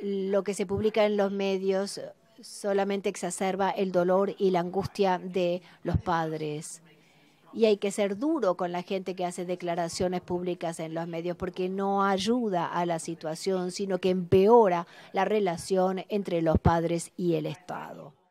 lo que se publica en los medios eh, solamente exacerba el dolor y la angustia de los padres. Y hay que ser duro con la gente que hace declaraciones públicas en los medios porque no ayuda a la situación, sino que empeora la relación entre los padres y el Estado.